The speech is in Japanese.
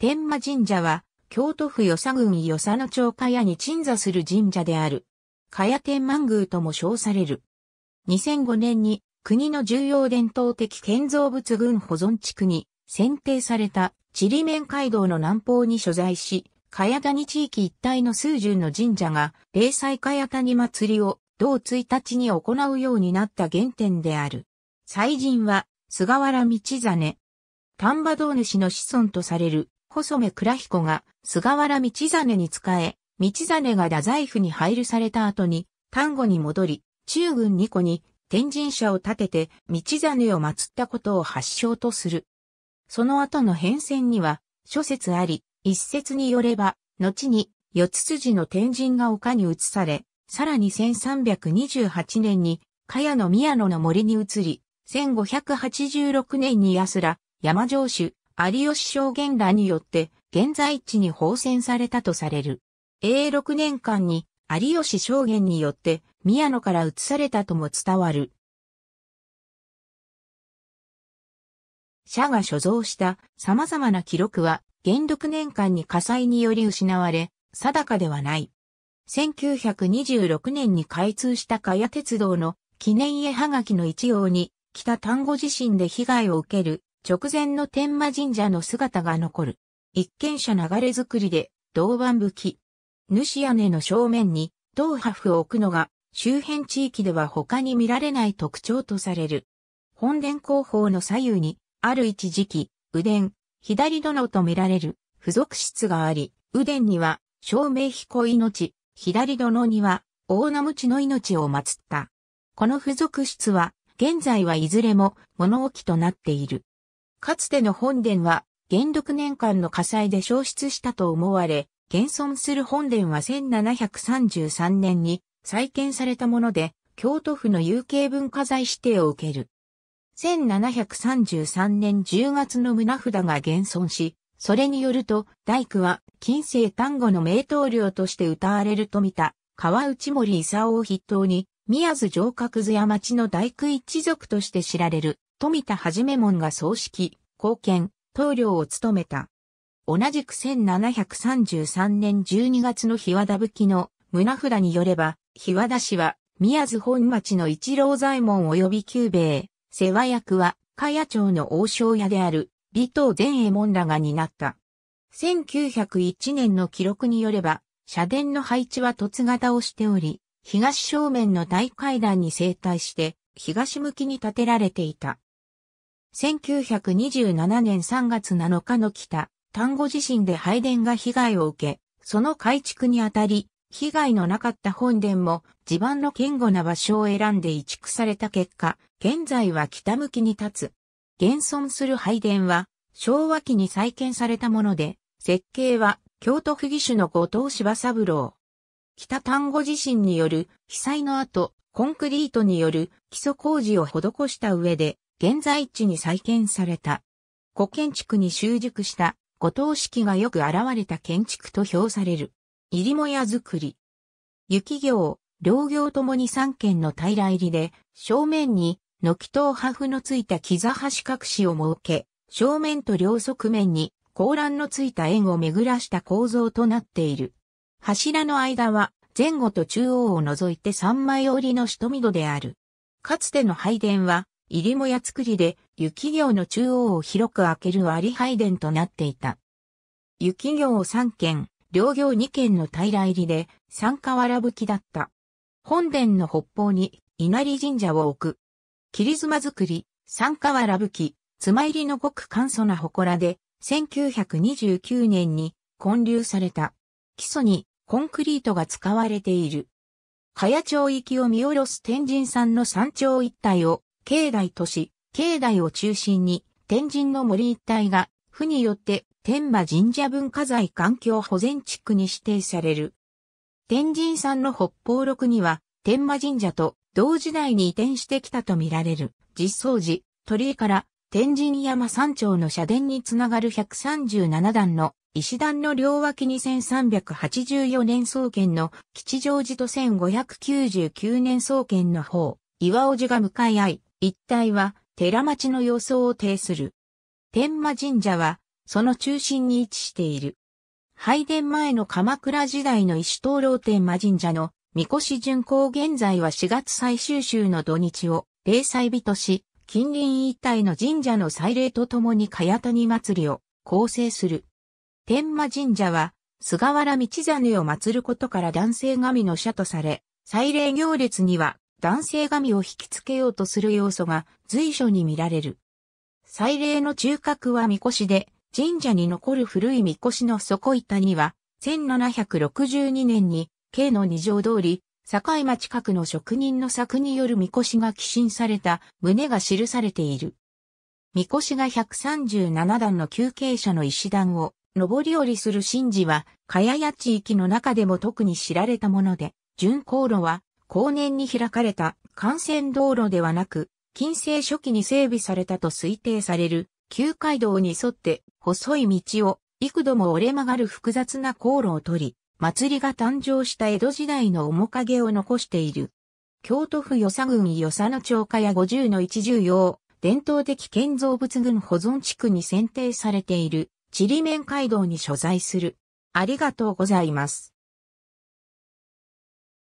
天満神社は、京都府与佐郡与佐野町茅屋に鎮座する神社である。茅屋天満宮とも称される。2005年に国の重要伝統的建造物群保存地区に選定された地理面街道の南方に所在し、茅谷地域一帯の数十の神社が、霊祭茅谷祭りを同1日に行うようになった原点である。祭神は、菅原道真。丹波道主の子孫とされる、細目倉彦が菅原道真に仕え、道真が太宰府に配慮された後に、丹後に戻り、中軍二個に天神社を建てて道真を祀ったことを発祥とする。その後の変遷には諸説あり、一説によれば、後に四つ筋の天神が丘に移され、さらに1328年に、茅野宮野の森に移り、1586年に安ら、山城主、有吉証言らによって現在地に放遷されたとされる。永禄年間に有吉証言によって宮野から移されたとも伝わる。社が所蔵した様々な記録は、元禄年間に火災により失われ、定かではない。1926年に開通した加谷鉄道の記念絵はがきの一様に、北丹後地震で被害を受ける直前の天魔神社の姿が残る。一軒者流れ作りで、銅板武器。主屋根の正面に、銅破布を置くのが、周辺地域では他に見られない特徴とされる。本殿後方の左右に、ある一時期、右殿、左殿と見られる、付属室があり、右殿には、照明彦命、左殿には、大名無知の命を祀った。この付属室は、現在はいずれも物置となっている。かつての本殿は、元禄年間の火災で消失したと思われ、現存する本殿は1733年に再建されたもので、京都府の有形文化財指定を受ける。1733年10月の胸札が現存し、それによると、大工は近世丹後の名刀領として歌われると見た、川内森勲を筆頭に、宮津城郭図や町の大工一族として知られる、富田はじめ門が葬式、貢献、棟梁を務めた。同じく1733年12月の日和田吹の胸札によれば、日和田氏は宮津本町の一郎左衛門及び久兵衛、世話役は、茅野町の王将屋である、尾藤善衛門らが担った。1901年の記録によれば、社殿の配置は突型をしており、東正面の大階段に整体して、東向きに建てられていた。1927年3月7日の北、丹後地震で拝殿が被害を受け、その改築にあたり、被害のなかった本殿も地盤の堅固な場所を選んで移築された結果、現在は北向きに立つ。現存する拝殿は昭和期に再建されたもので、設計は京都府議主の後藤柴三郎。北丹後地震による被災の後、コンクリートによる基礎工事を施した上で、現在地に再建された。古建築に習熟した五島式がよく現れた建築と評される。入もや作り。雪行、両行ともに三軒の平入りで、正面に軒と破風のついた木座橋隠しを設け、正面と両側面に高欄のついた円を巡らした構造となっている。柱の間は前後と中央を除いて三枚折りの仕留み戸である。かつての拝殿は入りもや作りで、雪行の中央を広く開ける割拝殿となっていた。雪行3軒、両行2軒の平入りで、三河原吹きだった。本殿の北方に稲荷神社を置く。切妻作り、三河原吹き、妻入りのごく簡素な祠で、1929年に建立された。基礎にコンクリートが使われている。早町行きを見下ろす天神山の山頂一帯を境内都市、境内を中心に、天神の森一帯が、府によって天馬神社文化財環境保全地区に指定される。天神山の北方六には、天馬神社と同時代に移転してきたとみられる、実相寺、鳥居から天神山山頂の社殿につながる137段の石段の両脇に1384年創建の吉祥寺と1599年創建の方、岩尾寺が向かい合い、一帯は寺町の様相を呈する。天満神社はその中心に位置している。拝殿前の鎌倉時代の石灯籠天満神社の神輿巡行現在は4月最終週の土日を例祭日とし、近隣一帯の神社の祭礼とともに茅谷祭りを構成する。天満神社は菅原道真を祀ることから男性神の社とされ、祭礼行列には男性髪を引きつけようとする要素が随所に見られる。祭礼の中核は神輿で、神社に残る古い神輿の底板には、1762年に、計の二条通り、境町くの職人の作による神輿が寄進された旨が記されている。神輿が137段の休憩者の石段を上り下りする神事は、かやや地域の中でも特に知られたもので、巡航路は後年に開かれた幹線道路ではなく、近世初期に整備されたと推定される、旧街道に沿って細い道を幾度も折れ曲がる複雑な航路を取り、祭りが誕生した江戸時代の面影を残している。京都府与佐郡与佐野町下屋50の一重要、伝統的建造物群保存地区に選定されている、地理面街道に所在する。ありがとうございます。